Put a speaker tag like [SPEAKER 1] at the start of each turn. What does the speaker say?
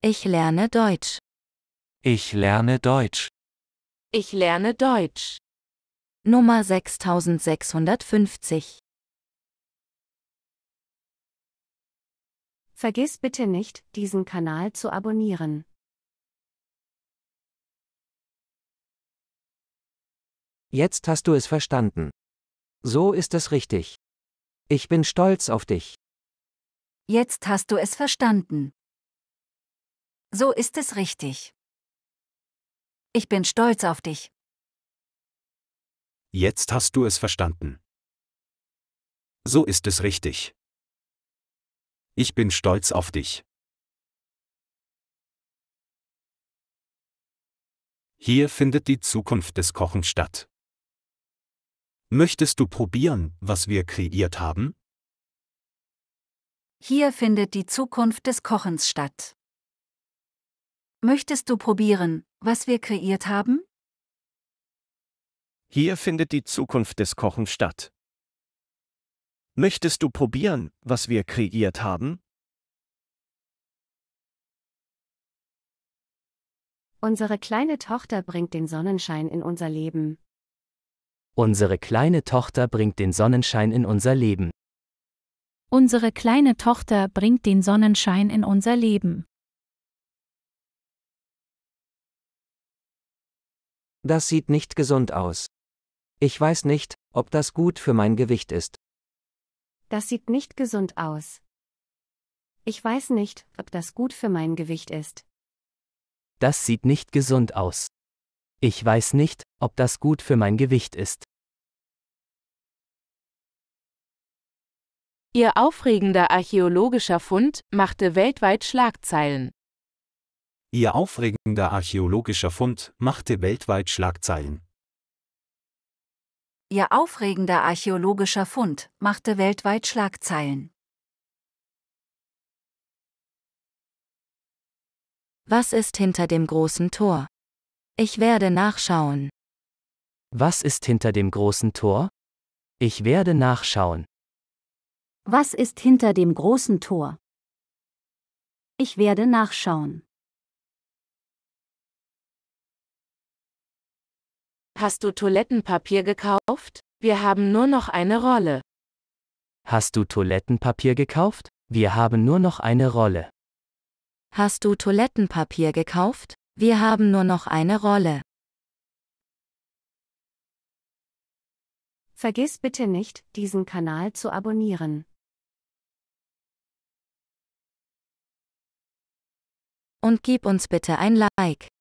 [SPEAKER 1] Ich lerne Deutsch. Ich lerne Deutsch. Ich lerne Deutsch. Nummer 6650. Vergiss bitte nicht, diesen Kanal zu abonnieren. Jetzt hast du es verstanden. So ist es richtig. Ich bin stolz auf dich. Jetzt hast du es verstanden. So ist es richtig. Ich bin stolz auf dich. Jetzt hast du es verstanden. So ist es richtig. Ich bin stolz auf dich. Hier findet die Zukunft des Kochens statt. Möchtest du probieren, was wir kreiert haben? Hier findet die Zukunft des Kochens statt. Möchtest du probieren, was wir kreiert haben? Hier findet die Zukunft des Kochens statt. Möchtest du probieren, was wir kreiert haben? Unsere kleine Tochter bringt den Sonnenschein in unser Leben. Unsere kleine Tochter bringt den Sonnenschein in unser Leben. Unsere kleine Tochter bringt den Sonnenschein in unser Leben. Das sieht nicht gesund aus. Ich weiß nicht, ob das gut für mein Gewicht ist. Das sieht nicht gesund aus. Ich weiß nicht, ob das gut für mein Gewicht ist. Das sieht nicht gesund aus. Ich weiß nicht, ob das gut für mein Gewicht ist. Ihr aufregender archäologischer Fund machte weltweit Schlagzeilen. Ihr aufregender archäologischer Fund machte weltweit Schlagzeilen. Ihr aufregender archäologischer Fund machte weltweit Schlagzeilen. Was ist hinter dem großen Tor? Ich werde nachschauen. Was ist hinter dem großen Tor? Ich werde nachschauen. Was ist hinter dem großen Tor? Ich werde nachschauen. Hast du Toilettenpapier gekauft? Wir haben nur noch eine Rolle. Hast du Toilettenpapier gekauft? Wir haben nur noch eine Rolle. Hast du Toilettenpapier gekauft? Wir haben nur noch eine Rolle. Vergiss bitte nicht, diesen Kanal zu abonnieren. Und gib uns bitte ein Like.